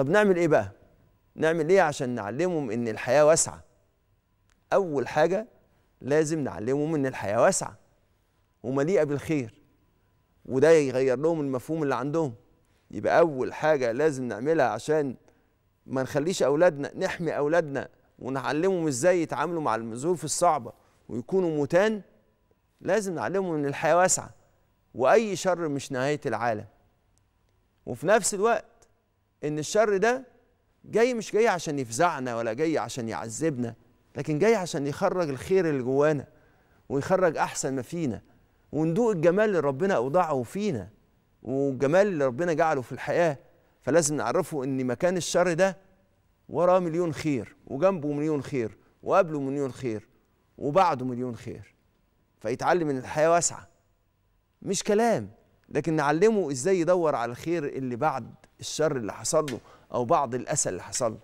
طب نعمل ايه بقى نعمل ايه عشان نعلمهم ان الحياه واسعه اول حاجه لازم نعلمهم ان الحياه واسعه ومليئه بالخير وده يغير لهم المفهوم اللي عندهم يبقى اول حاجه لازم نعملها عشان ما نخليش اولادنا نحمي اولادنا ونعلمهم ازاي يتعاملوا مع الظروف الصعبه ويكونوا متان لازم نعلمهم ان الحياه واسعه واي شر مش نهايه العالم وفي نفس الوقت ان الشر ده جاي مش جاي عشان يفزعنا ولا جاي عشان يعذبنا لكن جاي عشان يخرج الخير اللي جوانا ويخرج احسن ما فينا وندوق الجمال اللي ربنا اودعه فينا والجمال اللي ربنا جعله في الحياه فلازم نعرفه ان مكان الشر ده وراه مليون خير وجنبه مليون خير وقبله مليون خير وبعده مليون خير فيتعلم ان الحياه واسعه مش كلام لكن نعلمه ازاي يدور على الخير اللي بعد الشر اللي حصل له او بعض الاسى اللي حصل له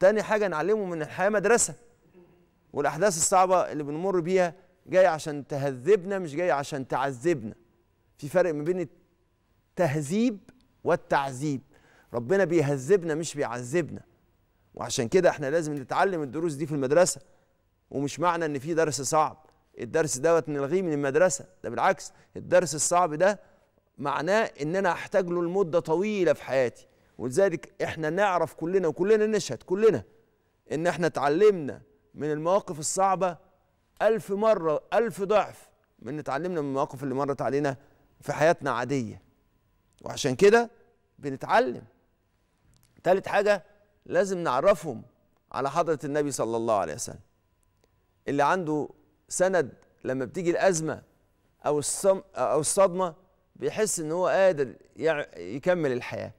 تاني حاجه نعلمه من الحياه مدرسه والاحداث الصعبه اللي بنمر بيها جايه عشان تهذبنا مش جايه عشان تعذبنا في فرق ما بين التهذيب والتعذيب ربنا بيهذبنا مش بيعذبنا وعشان كده احنا لازم نتعلم الدروس دي في المدرسه ومش معنى ان في درس صعب الدرس دوت نلغيه من المدرسه ده بالعكس الدرس الصعب ده معناه ان انا احتاج له لمده طويله في حياتي ولذلك احنا نعرف كلنا وكلنا نشهد كلنا ان احنا اتعلمنا من المواقف الصعبه ألف مره ألف ضعف من اتعلمنا من المواقف اللي مرت علينا في حياتنا عاديه وعشان كده بنتعلم تالت حاجه لازم نعرفهم على حضره النبي صلى الله عليه وسلم اللي عنده سند لما بتيجي الازمه او الصم او الصدمه بيحس ان هو قادر يكمل الحياه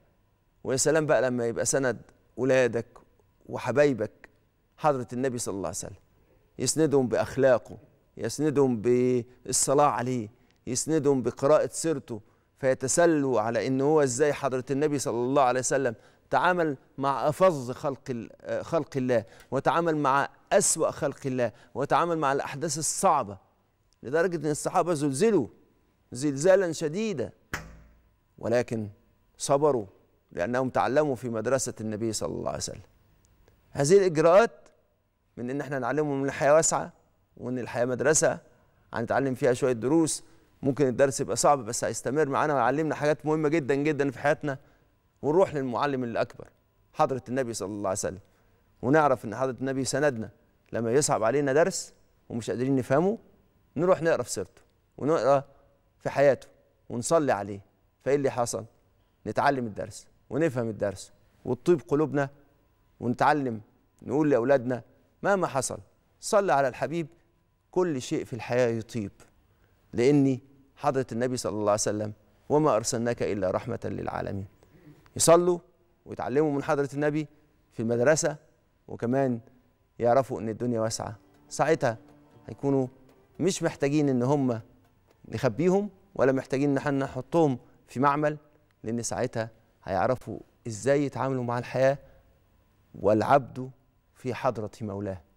ويا سلام بقى لما يبقى سند ولادك وحبايبك حضره النبي صلى الله عليه وسلم يسندهم باخلاقه يسندهم بالصلاه عليه يسندهم بقراءه سيرته فيتسلوا على ان هو ازاي حضره النبي صلى الله عليه وسلم تعامل مع افظ خلق خلق الله وتعامل مع اسوا خلق الله وتعامل مع الاحداث الصعبه لدرجه ان الصحابه زلزلوا زلزالا شديدا ولكن صبروا لأنهم تعلموا في مدرسة النبي صلى الله عليه وسلم هذه الإجراءات من إن إحنا نعلمهم إن الحياة واسعة وإن الحياة مدرسة هنتعلم فيها شوية دروس ممكن الدرس يبقى صعب بس هيستمر معانا ويعلمنا حاجات مهمة جدا جدا في حياتنا ونروح للمعلم الأكبر حضرة النبي صلى الله عليه وسلم ونعرف إن حضرة النبي سندنا لما يصعب علينا درس ومش قادرين نفهمه نروح نقرا في سيرته ونقرا في حياته ونصلي عليه فايه اللي حصل نتعلم الدرس ونفهم الدرس وتطيب قلوبنا ونتعلم نقول لاولادنا مهما حصل صلي على الحبيب كل شيء في الحياه يطيب لاني حضره النبي صلى الله عليه وسلم وما ارسلناك الا رحمه للعالمين يصلوا ويتعلموا من حضره النبي في المدرسه وكمان يعرفوا ان الدنيا واسعه ساعتها هيكونوا مش محتاجين ان هم نخبيهم ولا محتاجين ان احنا نحطهم في معمل لان ساعتها هيعرفوا ازاي يتعاملوا مع الحياه والعبد في حضره مولاه